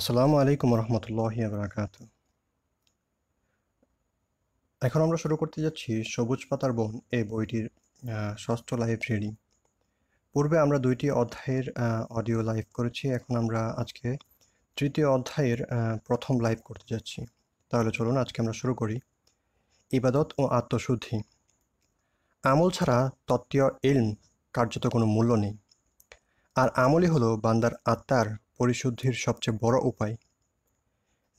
আসসালামু আলাইকুম রহমতুল্লাহ বরাকাত এখন আমরা শুরু করতে যাচ্ছি সবুজ পাতার বন এই বইটির ষষ্ঠ লাইভ রিডিং পূর্বে আমরা দুইটি অধ্যায়ের অডিও লাইভ করেছি এখন আমরা আজকে তৃতীয় অধ্যায়ের প্রথম লাইভ করতে যাচ্ছি তাহলে চলুন আজকে আমরা শুরু করি ইবাদত ও আত্মশুদ্ধি আমল ছাড়া তত্ত্বীয় এলম কার্যত কোনো মূল্য নেই আর আমলই হলো বান্দার আত্মার পরিশুদ্ধির সবচেয়ে বড় উপায়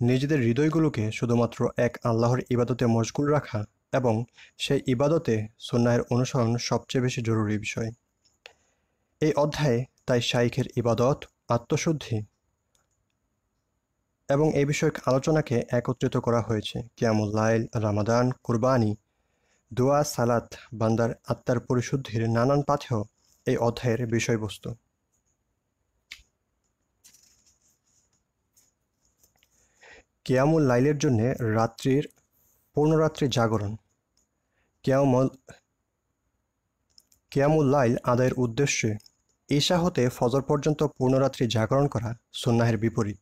নিজেদের হৃদয়গুলোকে শুধুমাত্র এক আল্লাহর ইবাদতে মশগুল রাখা এবং সেই ইবাদতে সন্ন্যায়ের অনুসরণ সবচেয়ে বেশি জরুরি বিষয় এই অধ্যায়ে তাই শাইখের ইবাদত আত্মশুদ্ধি এবং এই বিষয়ক আলোচনাকে একত্রিত করা হয়েছে কিয়ামুল লাইল রামাদান কুরবানি দোয়া সালাত বান্দার আত্মার পরিশুদ্ধির নানান পাথেও এই অধ্যায়ের বিষয়বস্তু কেয়ামুল লাইলের জন্য রাত্রির পূর্ণরাত্রি জাগরণ কেয়ামুল কেয়ামুল লাইল আদায়ের উদ্দেশ্যে ঈশা হতে ফজর পর্যন্ত পূর্ণরাত্রি জাগরণ করা সন্ন্যাহের বিপরীত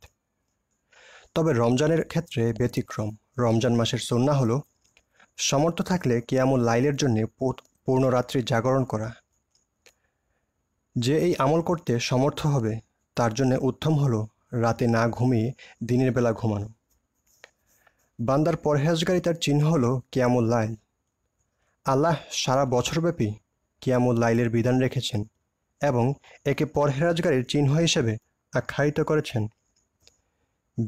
তবে রমজানের ক্ষেত্রে ব্যতিক্রম রমজান মাসের সন্না হল সমর্থ থাকলে কেয়ামুল লাইলের জন্য পূর্ণরাত্রি জাগরণ করা যে এই আমল করতে সমর্থ হবে তার জন্য উত্তম হলো রাতে না ঘুমিয়ে দিনের বেলা ঘুমানো বান্দার তার চিহ্ন হল কিয়ামুল লাইল আল্লাহ সারা বছরব্যাপী কিয়ামুল লাইলের বিধান রেখেছেন এবং একে পরহেরাজগারীর চিহ্ন হিসেবে আখ্যায়িত করেছেন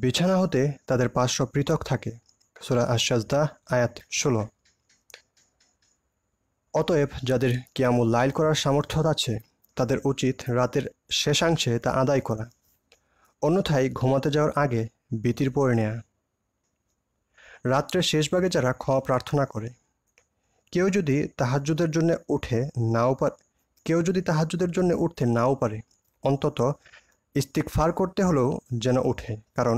বিছানা হতে তাদের পার্শ্ব পৃথক থাকে সুরা আশ্বাসদা আয়াত ষোলো অতএব যাদের কিয়ামুল লাইল করার সামর্থ্য আছে তাদের উচিত রাতের শেষাংশে তা আদায় করা অন্যথায় ঘুমাতে যাওয়ার আগে বিতির পড়ে নেয়া রাত্রের শেষভাগে যারা ক্ষমা প্রার্থনা করে কেউ যদি তাহাজুদের জন্য উঠে নাও পারে কেউ যদি তাহাজুদের জন্য উঠতে নাও পারে অন্তত ইস্তিকফার করতে হলেও যেন ওঠে কারণ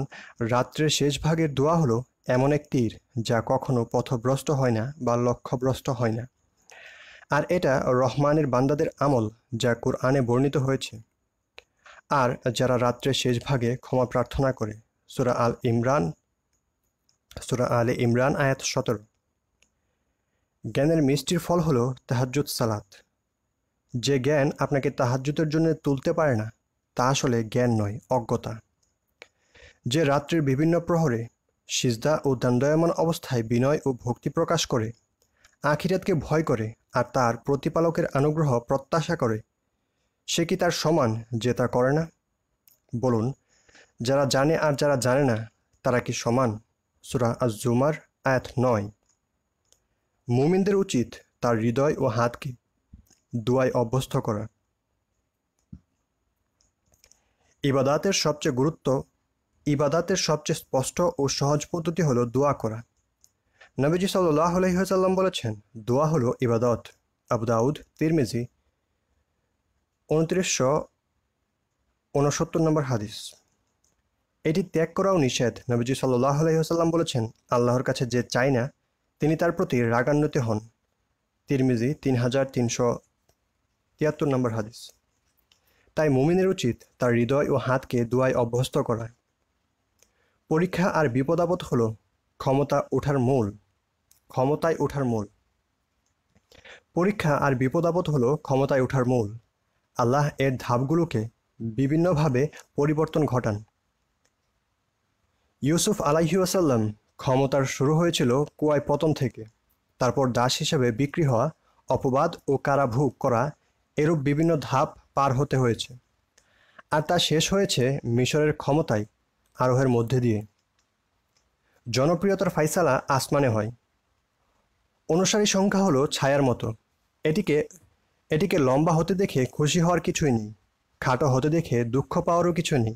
রাত্রের শেষ ভাগের দোয়া হলো এমন এক তীর যা কখনো পথভ্রষ্ট হয় না বা লক্ষ্যভ্রষ্ট হয় না আর এটা রহমানের বান্দাদের আমল যা কোরআনে বর্ণিত হয়েছে আর যারা রাত্রের শেষ ভাগে ক্ষমা প্রার্থনা করে সুরা আল ইমরান সুরা আলে ইমরান আয়াত সতেরো জ্ঞানের মিষ্টির ফল হলো তাহাজুদ সালাত যে জ্ঞান আপনাকে তাহাজুতের জন্য তুলতে পারে না তা আসলে জ্ঞান নয় অজ্ঞতা যে রাত্রির বিভিন্ন প্রহরে সিজদা ও দণ্ডয়মান অবস্থায় বিনয় ও ভক্তি প্রকাশ করে আখিরাতকে ভয় করে আর তার প্রতিপালকের অনুগ্রহ প্রত্যাশা করে সে কি তার সমান যে তা করে না বলুন যারা জানে আর যারা জানে না তারা কি সমান সুরা আজ জুমার আয়াত নয় মুমিনদের উচিত তার হৃদয় ও হাতকে দুয়ায় অভ্যস্ত করা ইবাদাতের সবচেয়ে গুরুত্ব ইবাদাতের সবচেয়ে স্পষ্ট ও সহজ পদ্ধতি হলো দোয়া করা নবীজি সাল্লাহ আলহিহাল্লাম বলেছেন দোয়া হলো ইবাদত আবুদাউদ তিরমিজি উনত্রিশশো ঊনসত্তর নম্বর হাদিস এটি ত্যাগ করাও নিষেধ নবীজি সাল্লাহ আলহিহাসাল্লাম বলেছেন আল্লাহর কাছে যে চায় না তিনি তার প্রতি রাগান্বিত হন তিরমিজি তিন হাজার তিনশো তিয়াত্তর নম্বর হাদিস তাই মুমিনের উচিত তার হৃদয় ও হাতকে দুয়ায় অভ্যস্ত করা পরীক্ষা আর বিপদাপদ হল ক্ষমতা ওঠার মূল ক্ষমতায় ওঠার মূল পরীক্ষা আর বিপদাপদ হল ক্ষমতায় ওঠার মূল আল্লাহ এর ধাপগুলোকে বিভিন্নভাবে পরিবর্তন ঘটান ইউসুফ আসাল্লাম ক্ষমতার শুরু হয়েছিল কুয়ায় পতন থেকে তারপর দাস হিসেবে বিক্রি হওয়া অপবাদ ও কারাভোগ করা এরূপ বিভিন্ন ধাপ পার হতে হয়েছে আর তা শেষ হয়েছে মিশরের ক্ষমতায় আরোহের মধ্যে দিয়ে জনপ্রিয়তার ফাইসালা আসমানে হয় অনুসারী সংখ্যা হলো ছায়ার মতো এটিকে এটিকে লম্বা হতে দেখে খুশি হওয়ার কিছুই নেই খাটো হতে দেখে দুঃখ পাওয়ারও কিছু নেই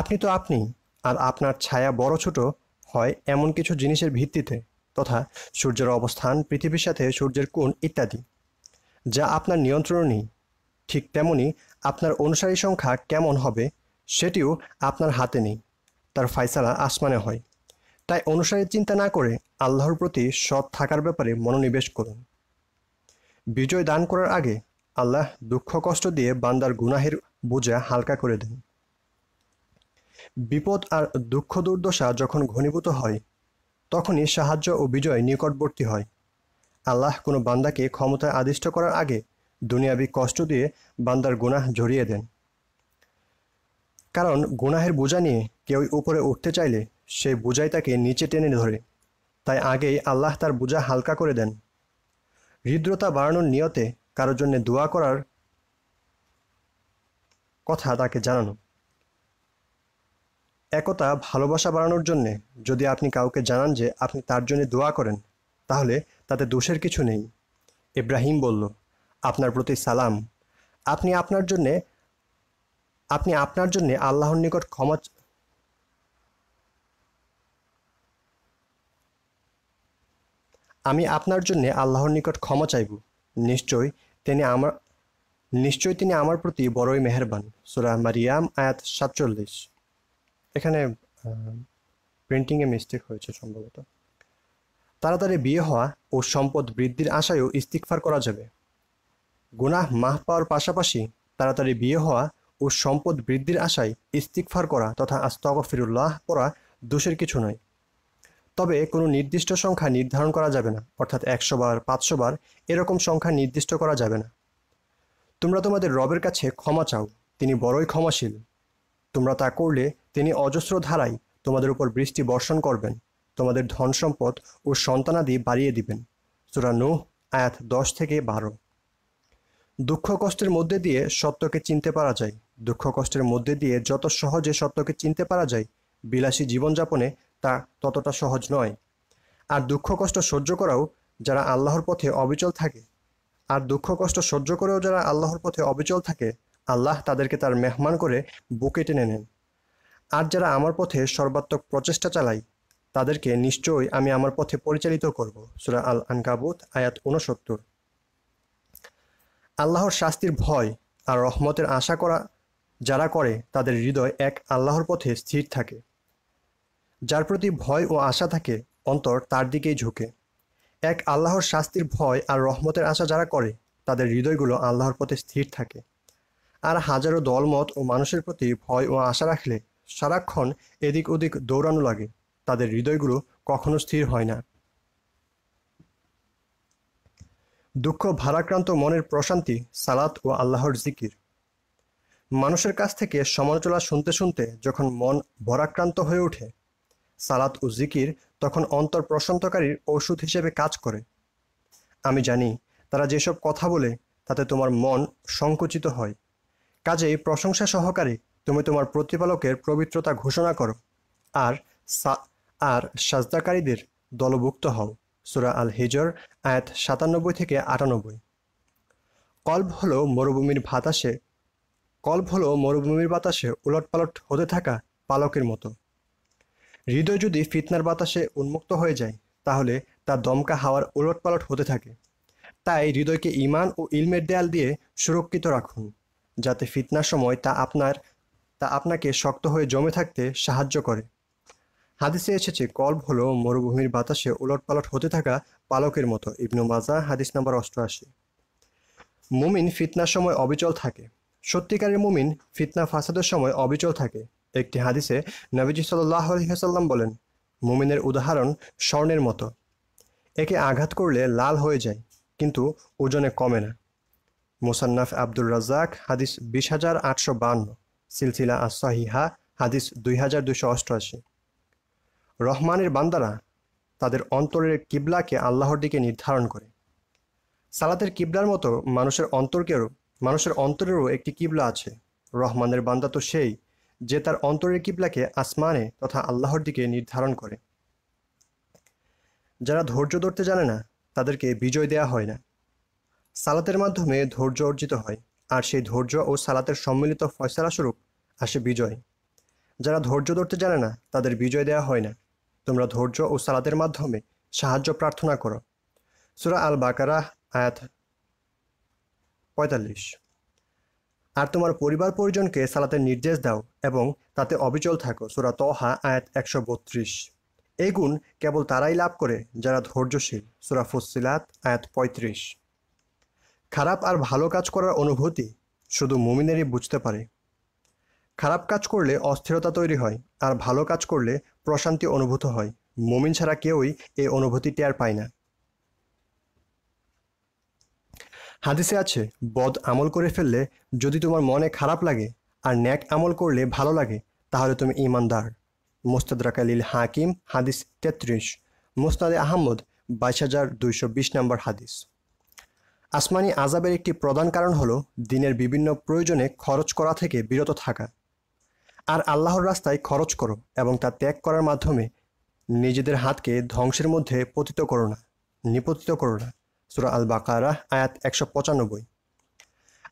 আপনি তো আপনি আর আপনার ছায়া বড় ছোট হয় এমন কিছু জিনিসের ভিত্তিতে তথা সূর্যের অবস্থান পৃথিবীর সাথে সূর্যের কোণ ইত্যাদি যা আপনার নিয়ন্ত্রণ নেই ঠিক তেমনি আপনার অনুসারী সংখ্যা কেমন হবে সেটিও আপনার হাতে নেই তার ফায়সালা আসমানে হয় তাই অনুসারী চিন্তা না করে আল্লাহর প্রতি সৎ থাকার ব্যাপারে মনোনিবেশ করুন বিজয় দান করার আগে আল্লাহ দুঃখ কষ্ট দিয়ে বান্দার গুনাহের বোঝা হালকা করে দেন বিপদ আর দুঃখ দুর্দশা যখন ঘনীভূত হয় তখনই সাহায্য ও বিজয় নিকটবর্তী হয় আল্লাহ কোনো বান্দাকে ক্ষমতায় আদিষ্ট করার আগে দুনিয়াবি কষ্ট দিয়ে বান্দার গুণাহ ঝরিয়ে দেন কারণ গুনাহের বোঝা নিয়ে কেউ উপরে উঠতে চাইলে সেই বোঝাই তাকে নিচে টেনে ধরে তাই আগেই আল্লাহ তার বোঝা হালকা করে দেন হৃদ্রতা বাড়ানোর নিয়তে কারোর জন্য দোয়া করার কথা তাকে জানানো একতা ভালোবাসা বাড়ানোর জন্যে যদি আপনি কাউকে জানান যে আপনি তার জন্য দোয়া করেন তাহলে তাতে দোষের কিছু নেই ইব্রাহিম বলল আপনার প্রতি সালাম আপনি আপনার জন্যে আপনি আপনার জন্যে আল্লাহর নিকট ক্ষমা আমি আপনার জন্যে আল্লাহর নিকট ক্ষমা চাইব নিশ্চয় তিনি আমার নিশ্চয় তিনি আমার প্রতি বড়ই মেহরবান সুরা মারিয়াম আয়াত সাতচল্লিশ এখানে প্রিন্টিংয়ে মিস্টেক হয়েছে সম্ভবত তাড়াতাড়ি বিয়ে হওয়া ও সম্পদ বৃদ্ধির আশায়ও ইস্তিকফার করা যাবে গুনাহ মাহ পাওয়ার পাশাপাশি তাড়াতাড়ি বিয়ে হওয়া ও সম্পদ বৃদ্ধির আশায় ইস্তিকফার করা তথা আস্তগফিরুল্লাহ করা দোষের কিছু নয় তবে কোনো নির্দিষ্ট সংখ্যা নির্ধারণ করা যাবে না অর্থাৎ একশো বার পাঁচশো বার এরকম সংখ্যা নির্দিষ্ট করা যাবে না তোমরা তোমাদের রবের কাছে ক্ষমা চাও তিনি বড়ই ক্ষমাশীল তোমরা তা করলে তিনি অজস্র ধারায় তোমাদের উপর বৃষ্টি বর্ষণ করবেন তোমাদের ধন সম্পদ ও সন্তানাদি বাড়িয়ে দিবেন সুরা নুহ আয়াত দশ থেকে বারো দুঃখ কষ্টের মধ্যে দিয়ে সত্যকে চিনতে পারা যায় দুঃখ কষ্টের মধ্যে দিয়ে যত সহজে সত্যকে চিনতে পারা যায় বিলাসী জীবনযাপনে তা ততটা সহজ নয় আর দুঃখ কষ্ট সহ্য করাও যারা আল্লাহর পথে অবিচল থাকে আর দুঃখ কষ্ট সহ্য করেও যারা আল্লাহর পথে অবিচল থাকে আল্লাহ তাদেরকে তার মেহমান করে বুকে টেনে নেন আর যারা আমার পথে সর্বাত্মক প্রচেষ্টা চালায় তাদেরকে নিশ্চয়ই আমি আমার পথে পরিচালিত করব সুরা আল আনকাবুত আয়াত ঊনসত্তর আল্লাহর শাস্তির ভয় আর রহমতের আশা করা যারা করে তাদের হৃদয় এক আল্লাহর পথে স্থির থাকে যার প্রতি ভয় ও আশা থাকে অন্তর তার দিকেই ঝুঁকে এক আল্লাহর শাস্তির ভয় আর রহমতের আশা যারা করে তাদের হৃদয়গুলো আল্লাহর পথে স্থির থাকে আর হাজারো দলমত ও মানুষের প্রতি ভয় ও আশা রাখলে সারাক্ষণ এদিক ওদিক দৌড়ানো লাগে তাদের হৃদয়গুলো কখনো স্থির হয় না দুঃখ ভারাক্রান্ত মনের প্রশান্তি সালাত ও আল্লাহর জিকির মানুষের কাছ থেকে সমালোচনা শুনতে শুনতে যখন মন ভরাক্রান্ত হয়ে ওঠে সালাত ও জিকির তখন অন্তর প্রশান্তকারীর ঔষধ হিসেবে কাজ করে আমি জানি তারা যেসব কথা বলে তাতে তোমার মন সংকুচিত হয় কাজেই প্রশংসা সহকারে তুমি তোমার প্রতিপালকের পবিত্রতা ঘোষণা করো আর আর সাজদাকারীদের দলভুক্ত হও সুরা আল হিজর আয়াত সাতানব্বই থেকে আটানব্বই কল্প হলো মরুভূমির বাতাসে কল্প হলো মরুভূমির বাতাসে উলটপালট হতে থাকা পালকের মতো হৃদয় যদি ফিতনার বাতাসে উন্মুক্ত হয়ে যায় তাহলে তা দমকা হাওয়ার উলটপালট হতে থাকে তাই হৃদয়কে ইমান ও ইলমের দেয়াল দিয়ে সুরক্ষিত রাখুন যাতে ফিতনার সময় তা আপনার তা আপনাকে শক্ত হয়ে জমে থাকতে সাহায্য করে হাদিসে এসেছে কল্প হলো মরুভূমির বাতাসে উলটপালট হতে থাকা পালকের মতো ইবনু মাজা হাদিস নাম্বার অষ্টআশি মুমিন ফিতনার সময় অবিচল থাকে সত্যিকারের মুমিন ফিতনা ফাসাদের সময় অবিচল থাকে একটি হাদিসে নবীজি সাল্লাহ আলহিহাসাল্লাম বলেন মুমিনের উদাহরণ স্বর্ণের মতো একে আঘাত করলে লাল হয়ে যায় কিন্তু ওজনে কমে না মোসান্নাফ আব্দুর রাজ্জাক হাদিস বিশ হাজার আটশো বান্ন সিলসিলা আসাহিহা হাদিস দুই হাজার দুশো অষ্টআশি রহমানের বান্দারা তাদের অন্তরের কিবলাকে আল্লাহর দিকে নির্ধারণ করে সালাতের কিবলার মতো মানুষের অন্তরকেরও মানুষের অন্তরেরও একটি কিবলা আছে রহমানের বান্দা তো সেই যে তার অন্তরের কিবলাকে আসমানে তথা আল্লাহর দিকে নির্ধারণ করে যারা ধৈর্য ধরতে জানে না তাদেরকে বিজয় দেয়া হয় না সালাতের মাধ্যমে ধৈর্য অর্জিত হয় আর সেই ধৈর্য ও সালাতের সম্মিলিত ফয়সালাস্বরূপ আসে বিজয় যারা ধৈর্য ধরতে জানে না তাদের বিজয় দেয়া হয় না তোমরা ধৈর্য ও সালাতের মাধ্যমে সাহায্য প্রার্থনা করো সুরা আল বাকারা আয়াত পঁয়তাল্লিশ আর তোমার পরিবার পরিজনকে সালাতের নির্দেশ দাও এবং তাতে অবিচল থাকো সুরা তহা আয়াত একশো বত্রিশ এই গুণ কেবল তারাই লাভ করে যারা ধৈর্যশীল সুরা ফুসিলাত আয়াত পঁয়ত্রিশ খারাপ আর ভালো কাজ করার অনুভূতি শুধু মুমিনেরই বুঝতে পারে খারাপ কাজ করলে অস্থিরতা তৈরি হয় আর ভালো কাজ করলে প্রশান্তি অনুভূত হয় মুমিন ছাড়া কেউই এই অনুভূতি টের পায় না হাদিসে আছে বদ আমল করে ফেললে যদি তোমার মনে খারাপ লাগে আর ন্যাক আমল করলে ভালো লাগে তাহলে তুমি ইমানদার মোস্তাদ রাকালিল হাকিম হাদিস তেত্রিশ মোস্তাদে আহমদ বাইশ হাজার দুইশো বিশ নম্বর হাদিস আসমানি আজাবের একটি প্রধান কারণ হল দিনের বিভিন্ন প্রয়োজনে খরচ করা থেকে বিরত থাকা আর আল্লাহর রাস্তায় খরচ করো এবং তা ত্যাগ করার মাধ্যমে নিজেদের হাতকে ধ্বংসের মধ্যে পতিত করো না নিপতিত করো না সুরা আল বাকারা আয়াত একশো পঁচানব্বই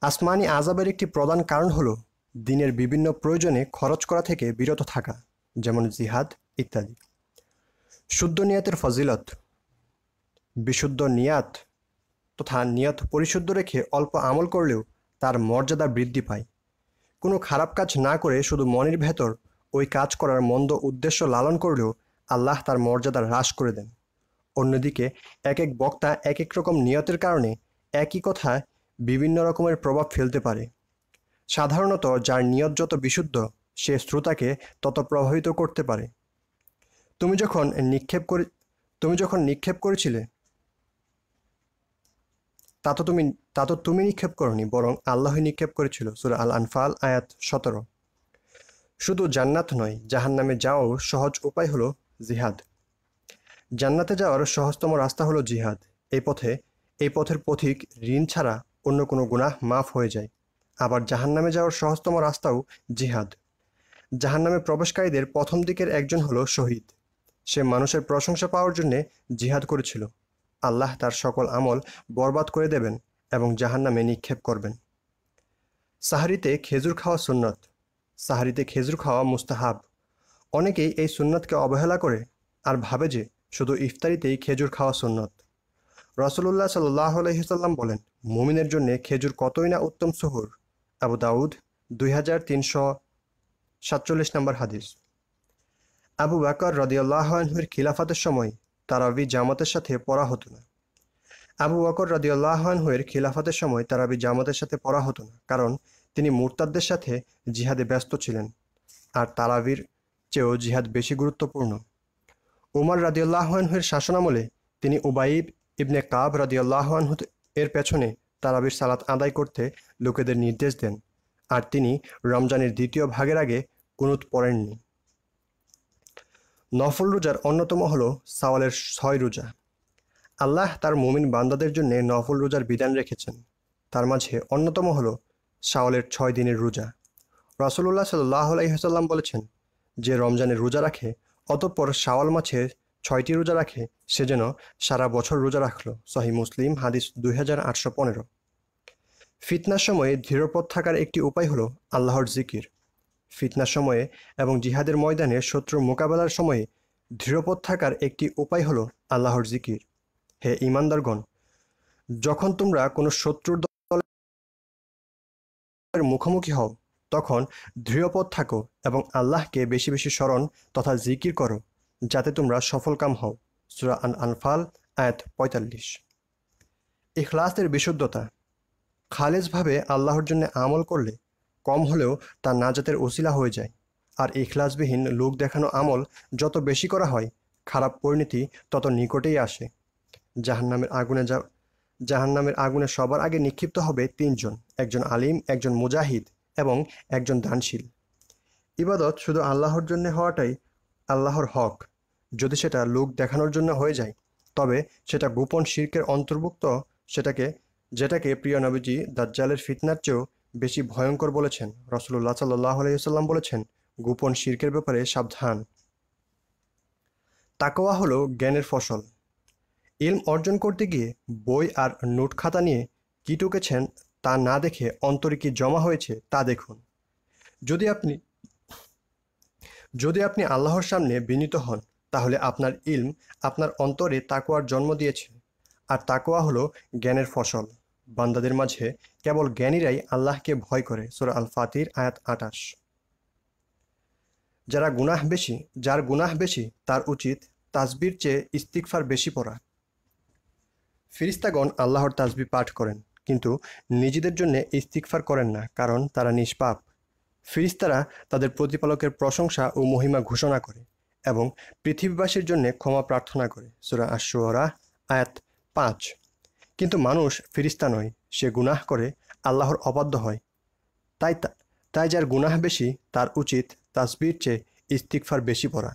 আসমানি আজাবের একটি প্রধান কারণ হল দিনের বিভিন্ন প্রয়োজনে খরচ করা থেকে বিরত থাকা যেমন জিহাদ ইত্যাদি শুদ্ধ নিয়াতের ফজিলত বিশুদ্ধ নিয়াত তথা নিয়ত পরিশুদ্ধ রেখে অল্প আমল করলেও তার মর্যাদা বৃদ্ধি পায় কোনো খারাপ কাজ না করে শুধু মনের ভেতর ওই কাজ করার মন্দ উদ্দেশ্য লালন করলেও আল্লাহ তার মর্যাদা হ্রাস করে দেন অন্যদিকে এক এক বক্তা এক এক রকম নিয়তের কারণে একই কথা বিভিন্ন রকমের প্রভাব ফেলতে পারে সাধারণত যার নিয়ত যত বিশুদ্ধ সে শ্রোতাকে তত প্রভাবিত করতে পারে তুমি যখন নিক্ষেপ করে তুমি যখন নিক্ষেপ করেছিলে তা তো তুমি তা তো তুমি নিক্ষেপ করনি বরং আল্লাহ নিক্ষেপ করেছিল সুরা আল আনফাল আয়াত সতেরো শুধু জান্নাত নয় জাহান নামে যাওয়ার সহজ উপায় হলো জিহাদ জান্নাতে যাওয়ার সহজতম রাস্তা হলো জিহাদ এই পথে এই পথের পথিক ঋণ ছাড়া অন্য কোনো গুনাহ মাফ হয়ে যায় আবার জাহান নামে যাওয়ার সহজতম রাস্তাও জিহাদ জাহান নামে প্রবেশকারীদের প্রথম দিকের একজন হলো শহীদ সে মানুষের প্রশংসা পাওয়ার জন্যে জিহাদ করেছিল আল্লাহ তার সকল আমল বরবাদ করে দেবেন এবং জাহান নামে নিক্ষেপ করবেন সাহারিতে খেজুর খাওয়া সুন্নত সাহারিতে খেজুর খাওয়া মুস্তাহাব অনেকেই এই সুন্নতকে অবহেলা করে আর ভাবে যে শুধু ইফতারিতেই খেজুর খাওয়া সুন্নত রসুল্লাহ সাল্লাহ আলহিসাল্লাম বলেন মুমিনের জন্যে খেজুর কতই না উত্তম শহর আবু দাউদ দুই হাজার তিনশো সাতচল্লিশ নম্বর হাদিস আবু বাকর রদিয়াল্লাহর খিলাফাতের সময় তারাবি জামাতের সাথে পড়া হতো না আবু ওয়াকর রাদিউল্লাহানহের খিলাফতের সময় তারাবি জামাতের সাথে পড়া হতো না কারণ তিনি মুরতাদদের সাথে জিহাদে ব্যস্ত ছিলেন আর তারাবির চেয়েও জিহাদ বেশি গুরুত্বপূর্ণ উমার রাদিউল্লাহানহের শাসনামলে তিনি উবাইব ইবনে কাব রাদিউল্লাহানহু এর পেছনে তারাবির সালাত আদায় করতে লোকেদের নির্দেশ দেন আর তিনি রমজানের দ্বিতীয় ভাগের আগে কুনুত পড়েননি নফল রোজার অন্যতম হল সাওয়ালের ছয় রোজা আল্লাহ তার মুমিন বান্দাদের জন্য নফল রোজার বিধান রেখেছেন তার মাঝে অন্যতম হল সাওয়ালের ছয় দিনের রোজা রাসুল্লাহ সাল্লাহ হাসাল্লাম বলেছেন যে রমজানের রোজা রাখে অতঃপর সাওয়াল মাছে ছয়টি রোজা রাখে সে যেন সারা বছর রোজা রাখল সহি মুসলিম হাদিস দুই হাজার আটশো পনেরো ফিতনার সময়ে দৃঢ়পথ থাকার একটি উপায় হলো আল্লাহর জিকির ফিতনা সময়ে এবং জিহাদের ময়দানে শত্রুর মোকাবেলার সময়ে দৃঢ়পথ থাকার একটি উপায় হলো আল্লাহর জিকির হে ইমানদারগণ যখন তোমরা কোনো শত্রুর দলের মুখোমুখি হও তখন দৃঢ়পথ থাকো এবং আল্লাহকে বেশি বেশি স্মরণ তথা জিকির করো যাতে তোমরা সফলকাম হও সুরা আন আনফাল আয়াত পঁয়তাল্লিশ ইখলাসের বিশুদ্ধতা খালেজভাবে আল্লাহর জন্য আমল করলে কম হলেও তা নাজাতের ওসিলা হয়ে যায় আর ইখলাসবিহীন লোক দেখানো আমল যত বেশি করা হয় খারাপ পরিণতি তত নিকটেই আসে জাহান্নামের আগুনে যা জাহান্নামের আগুনে সবার আগে নিক্ষিপ্ত হবে তিনজন একজন আলিম একজন মুজাহিদ এবং একজন দানশীল ইবাদত শুধু আল্লাহর জন্য হওয়াটাই আল্লাহর হক যদি সেটা লোক দেখানোর জন্য হয়ে যায় তবে সেটা গোপন শির্কের অন্তর্ভুক্ত সেটাকে যেটাকে প্রিয় নবীজি দাজ্জালের ফিতনার চেয়েও বেশি ভয়ঙ্কর বলেছেন রসুল্লাহ সাল্লাহ আলাইসাল্লাম বলেছেন গোপন শির্কের ব্যাপারে সাবধান তাকোয়া হলো জ্ঞানের ফসল ইলম অর্জন করতে গিয়ে বই আর নোট খাতা নিয়ে কী টুকেছেন তা না দেখে অন্তরে কি জমা হয়েছে তা দেখুন যদি আপনি যদি আপনি আল্লাহর সামনে বিনীত হন তাহলে আপনার ইলম আপনার অন্তরে তাকোয়ার জন্ম দিয়েছে আর তাকোয়া হলো জ্ঞানের ফসল বান্দাদের মাঝে কেবল জ্ঞানীরাই আল্লাহকে ভয় করে সোরা আল ফাতির আয়াত আটাশ যারা গুনাহ বেশি যার গুনাহ বেশি তার উচিত তাজবির চেয়ে ইস্তিকফার বেশি পড়া ফিরিস্তাগণ আল্লাহর তাজবি পাঠ করেন কিন্তু নিজেদের জন্য ইস্তিকফার করেন না কারণ তারা নিষ্পাপ ফিরিস্তারা তাদের প্রতিপালকের প্রশংসা ও মহিমা ঘোষণা করে এবং পৃথিবীবাসীর জন্য ক্ষমা প্রার্থনা করে সুরা আশুয়রা আয়াত পাঁচ কিন্তু মানুষ ফিরিস্তা নয় সে গুনাহ করে আল্লাহর অবাধ্য হয় তাই তাই যার গুনাহ বেশি তার উচিত তাসবির চেয়ে ইস্তিকফার বেশি পড়া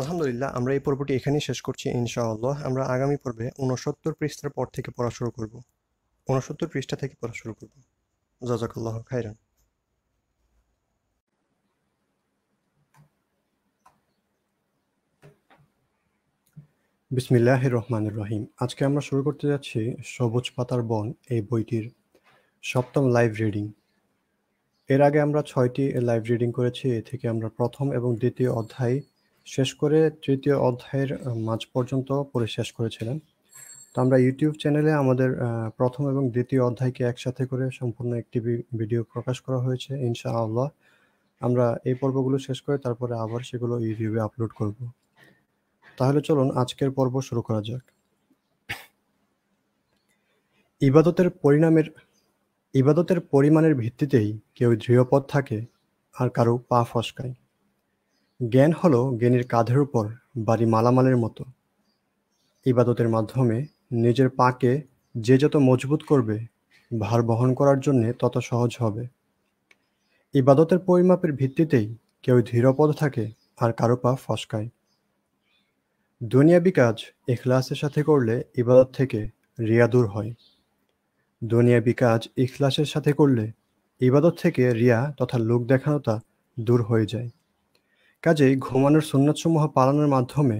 আলহামদুলিল্লাহ আমরা এই পর্বটি এখানেই শেষ করছি ইনশাআল্লাহ আমরা আগামী পর্বে উনসত্তর পৃষ্ঠার পর থেকে পড়া শুরু করব উনসত্তর পৃষ্ঠা থেকে পড়া শুরু করব জাজাকাল্লাহ খাইরান বিসমিল্লাহ রহমান রহিম আজকে আমরা শুরু করতে যাচ্ছি সবুজ পাতার বন এই বইটির সপ্তম লাইভ রিডিং এর আগে আমরা ছয়টি লাইভ রিডিং করেছি এ থেকে আমরা প্রথম এবং দ্বিতীয় অধ্যায় শেষ করে তৃতীয় অধ্যায়ের মাঝ পর্যন্ত পড়ে শেষ করেছিলেন তো আমরা ইউটিউব চ্যানেলে আমাদের প্রথম এবং দ্বিতীয় অধ্যায়কে একসাথে করে সম্পূর্ণ একটি ভিডিও প্রকাশ করা হয়েছে ইনশাআল্লাহ আমরা এই পর্বগুলো শেষ করে তারপরে আবার সেগুলো ইউটিউবে আপলোড করব তাহলে চলুন আজকের পর্ব শুরু করা যাক ইবাদতের পরিণামের ইবাদতের পরিমাণের ভিত্তিতেই কেউ দৃঢ়পথ থাকে আর কারো পা ফসকায় জ্ঞান হল জ্ঞানীর কাঁধের উপর বাড়ি মালামালের মতো ইবাদতের মাধ্যমে নিজের পাকে যে যত মজবুত করবে ভার বহন করার জন্যে তত সহজ হবে ইবাদতের পরিমাপের ভিত্তিতেই কেউ ধীরপদ থাকে আর কারো পা ফসকায় দুনিয়া বিকাজ ইখলাসের সাথে করলে ইবাদত থেকে রিয়া দূর হয় দুনিয়া বিকাজ ইখলাসের সাথে করলে ইবাদত থেকে রিয়া তথা লোক দেখানোতা দূর হয়ে যায় কাজেই ঘুমানোর সুন্নতসমূহ পালনের মাধ্যমে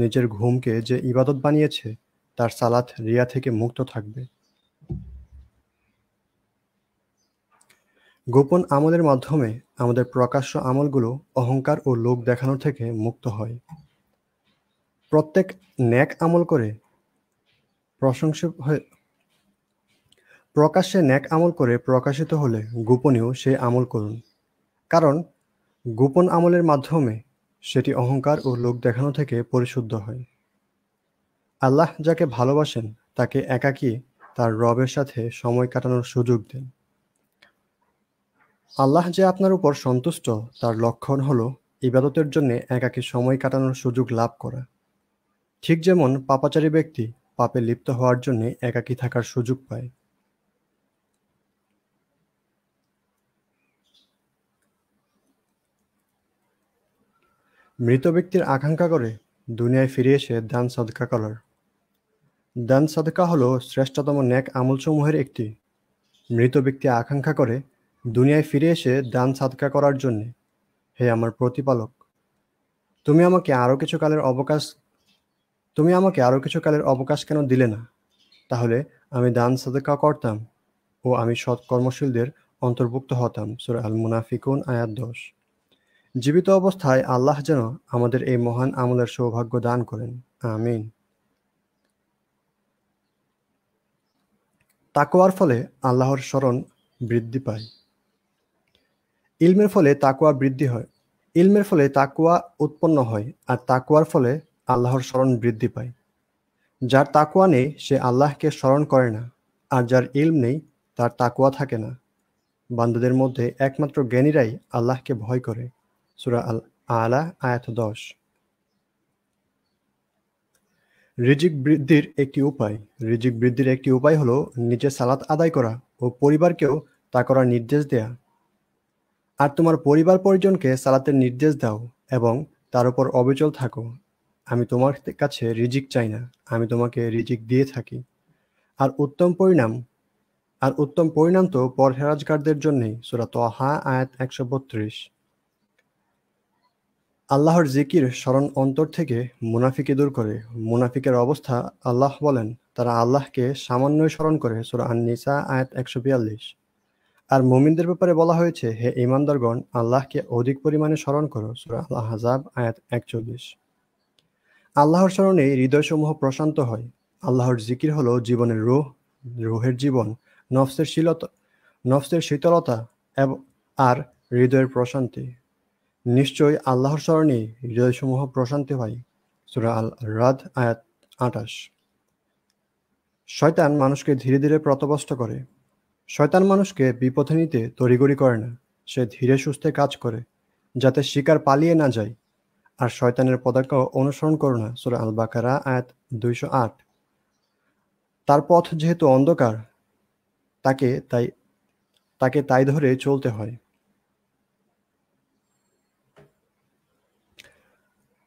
নিজের ঘুমকে যে ইবাদত বানিয়েছে তার সালাত রিয়া থেকে মুক্ত থাকবে গোপন আমলের মাধ্যমে আমাদের প্রকাশ্য আমলগুলো অহংকার ও লোক দেখানো থেকে মুক্ত হয় প্রত্যেক ন্যাক আমল করে প্রশংস হয়ে প্রকাশ্যে ন্যাক আমল করে প্রকাশিত হলে গোপনীয় সে আমল করুন কারণ গোপন আমলের মাধ্যমে সেটি অহংকার ও লোক দেখানো থেকে পরিশুদ্ধ হয় আল্লাহ যাকে ভালোবাসেন তাকে একাকী তার রবের সাথে সময় কাটানোর সুযোগ দেন আল্লাহ যে আপনার উপর সন্তুষ্ট তার লক্ষণ হল ইবাদতের জন্য একাকী সময় কাটানোর সুযোগ লাভ করা ঠিক যেমন পাপাচারী ব্যক্তি পাপে লিপ্ত হওয়ার জন্য একাকী থাকার সুযোগ পায় মৃত ব্যক্তির আকাঙ্ক্ষা করে দুনিয়ায় ফিরে এসে দান সদকা করার দান সদকা হলো শ্রেষ্ঠতম ন্যাক আমলসমূহের একটি মৃত ব্যক্তি আকাঙ্ক্ষা করে দুনিয়ায় ফিরে এসে দান সাদকা করার জন্যে হে আমার প্রতিপালক তুমি আমাকে আরও কিছু কালের অবকাশ তুমি আমাকে আরও কিছু কালের অবকাশ কেন দিলে না তাহলে আমি দান সাদকা করতাম ও আমি সৎকর্মশীলদের অন্তর্ভুক্ত হতাম সুরা আল মুনাফিকুন আয়াত দশ জীবিত অবস্থায় আল্লাহ যেন আমাদের এই মহান আমলের সৌভাগ্য দান করেন আমিন তাকোয়ার ফলে আল্লাহর স্মরণ বৃদ্ধি পায় ইলমের ফলে তাকোয়া বৃদ্ধি হয় ইলমের ফলে তাকোয়া উৎপন্ন হয় আর তাকোয়ার ফলে আল্লাহর স্মরণ বৃদ্ধি পায় যার তাকোয়া নেই সে আল্লাহকে স্মরণ করে না আর যার ইলম নেই তার তাকোয়া থাকে না বান্ধবদের মধ্যে একমাত্র জ্ঞানীরাই আল্লাহকে ভয় করে সুরা আল আলা আয়াত দশ রিজিক বৃদ্ধির একটি উপায় রিজিক বৃদ্ধির একটি উপায় হলো নিজে সালাত আদায় করা ও পরিবারকেও তা করার নির্দেশ দেয়া আর তোমার পরিবার পরিজনকে সালাতের নির্দেশ দাও এবং তার উপর অবিচল থাকো আমি তোমার কাছে রিজিক চাই না আমি তোমাকে রিজিক দিয়ে থাকি আর উত্তম পরিণাম আর উত্তম পরিণাম তো পরহেরাজগারদের জন্যেই সুরাত হা আয়াত একশো বত্রিশ আল্লাহর জিকির স্মরণ অন্তর থেকে মুনাফিকে দূর করে মুনাফিকের অবস্থা আল্লাহ বলেন তারা আল্লাহকে সামান্যই স্মরণ করে সুরা আননিসা আয়াত একশো বিয়াল্লিশ আর মুমিনদের ব্যাপারে বলা হয়েছে হে ইমানদারগণ আল্লাহকে অধিক পরিমাণে স্মরণ করো সুরা আল্লাহ হাজাব আয়াত একচল্লিশ আল্লাহর স্মরণে হৃদয়সমূহ প্রশান্ত হয় আল্লাহর জিকির হলো জীবনের রুহ রুহের জীবন নফসের শীলতা নফসের শীতলতা এবং আর হৃদয়ের প্রশান্তি নিশ্চয়ই আল্লাহর স্মরণে হৃদয়সমূহ প্রশান্তি হয় সুরা আল রাদ আয়াত আটাশ শয়তান মানুষকে ধীরে ধীরে প্রতবস্ত করে শয়তান মানুষকে বিপথে নিতে তড়িগড়ি করে না সে ধীরে সুস্থে কাজ করে যাতে শিকার পালিয়ে না যায় আর শয়তানের পদাকা অনুসরণ করো না সুরা আল বাকারা আয়াত দুইশো আট তার পথ যেহেতু অন্ধকার তাকে তাই তাকে তাই ধরে চলতে হয়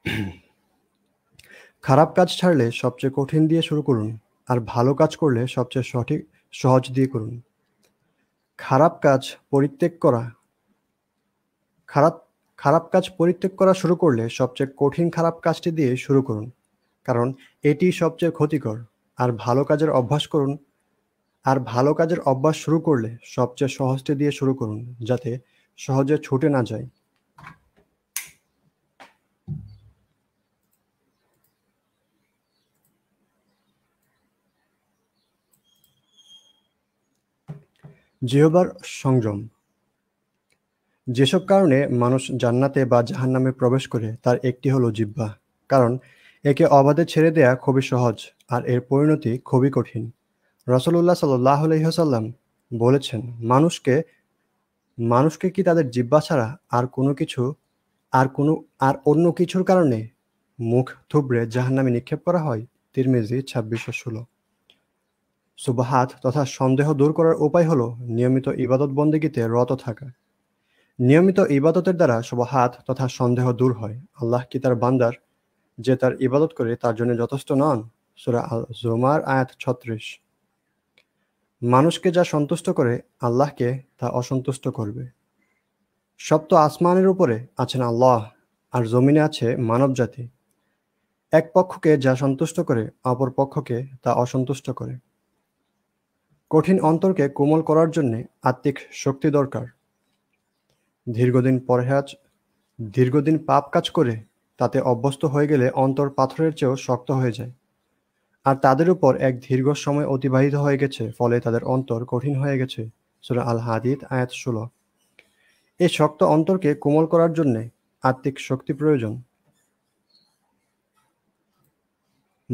খারাপ কাজ ছাড়লে সবচেয়ে কঠিন দিয়ে শুরু করুন আর ভালো কাজ করলে সবচেয়ে সঠিক সহজ দিয়ে করুন খারাপ কাজ পরিত্যাগ করা খারাপ খারাপ কাজ পরিত্যাগ করা শুরু করলে সবচেয়ে কঠিন খারাপ কাজটি দিয়ে শুরু করুন কারণ এটি সবচেয়ে ক্ষতিকর আর ভালো কাজের অভ্যাস করুন আর ভালো কাজের অভ্যাস শুরু করলে সবচেয়ে সহজটি দিয়ে শুরু করুন যাতে সহজে ছুটে না যায় জিহবার সংযম যেসব কারণে মানুষ জান্নাতে বা জাহান্নামে প্রবেশ করে তার একটি হলো জিব্বা কারণ একে অবাধে ছেড়ে দেয়া খুবই সহজ আর এর পরিণতি খুবই কঠিন রসলুল্লাহ সাল্লাহ আলহিহাসাল্লাম বলেছেন মানুষকে মানুষকে কি তাদের জিব্বা ছাড়া আর কোনো কিছু আর কোনো আর অন্য কিছুর কারণে মুখ থুবড়ে জাহান্নামে নিক্ষেপ করা হয় তিরমিজি ছাব্বিশশো ষোলো সুবাহাত তথা সন্দেহ দূর করার উপায় হলো নিয়মিত ইবাদত বন্দেগীতে রত থাকা নিয়মিত ইবাদতের দ্বারা সুবাহাত তথা সন্দেহ দূর হয় আল্লাহ কি তার বান্দার যে তার ইবাদত করে তার জন্য যথেষ্ট নন সুরা আল জুমার আয়াত ছত্রিশ মানুষকে যা সন্তুষ্ট করে আল্লাহকে তা অসন্তুষ্ট করবে সপ্ত আসমানের উপরে আছেন আল্লাহ আর জমিনে আছে মানব জাতি এক পক্ষকে যা সন্তুষ্ট করে অপর পক্ষকে তা অসন্তুষ্ট করে কঠিন অন্তরকে কোমল করার জন্যে আত্মিক শক্তি দরকার দীর্ঘদিন পরহেজ দীর্ঘদিন পাপ কাজ করে তাতে অভ্যস্ত হয়ে গেলে অন্তর পাথরের চেয়েও শক্ত হয়ে যায় আর তাদের উপর এক দীর্ঘ সময় অতিবাহিত হয়ে গেছে ফলে তাদের অন্তর কঠিন হয়ে গেছে সুরা আল হাদিদ আয়াত ষোল এই শক্ত অন্তরকে কোমল করার জন্যে আত্মিক শক্তি প্রয়োজন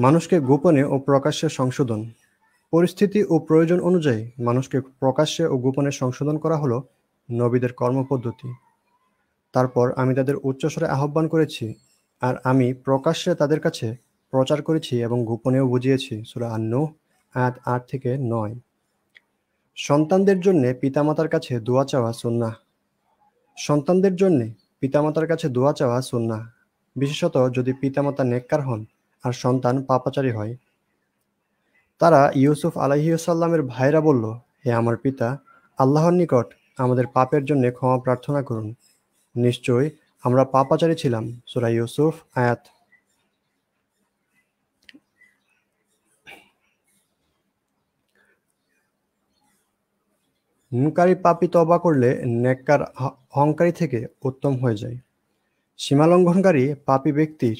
মানুষকে গোপনে ও প্রকাশ্যে সংশোধন পরিস্থিতি ও প্রয়োজন অনুযায়ী মানুষকে প্রকাশ্যে ও গোপনে সংশোধন করা হলো নবীদের কর্মপদ্ধতি তারপর আমি তাদের উচ্চস্বরে আহ্বান করেছি আর আমি প্রকাশ্যে তাদের কাছে প্রচার করেছি এবং গোপনেও বুঝিয়েছি সুরা আন্ন আট আট থেকে নয় সন্তানদের জন্যে পিতামাতার কাছে দোয়া চাওয়া সন্না সন্তানদের জন্যে পিতামাতার কাছে দোয়া চাওয়া সন্না বিশেষত যদি পিতামাতা নেককার হন আর সন্তান পাপাচারী হয় তারা ইউসুফ আলহিউসাল্লামের ভাইরা বলল হে আমার পিতা আল্লাহর নিকট আমাদের পাপের জন্য ক্ষমা প্রার্থনা করুন নিশ্চয় আমরা পাপাচারী ছিলাম সুরা ইউসুফ আয়াত নুনকারী পাপি তবা করলে নেককার অহংকারী থেকে উত্তম হয়ে যায় সীমালঙ্ঘনকারী পাপি ব্যক্তির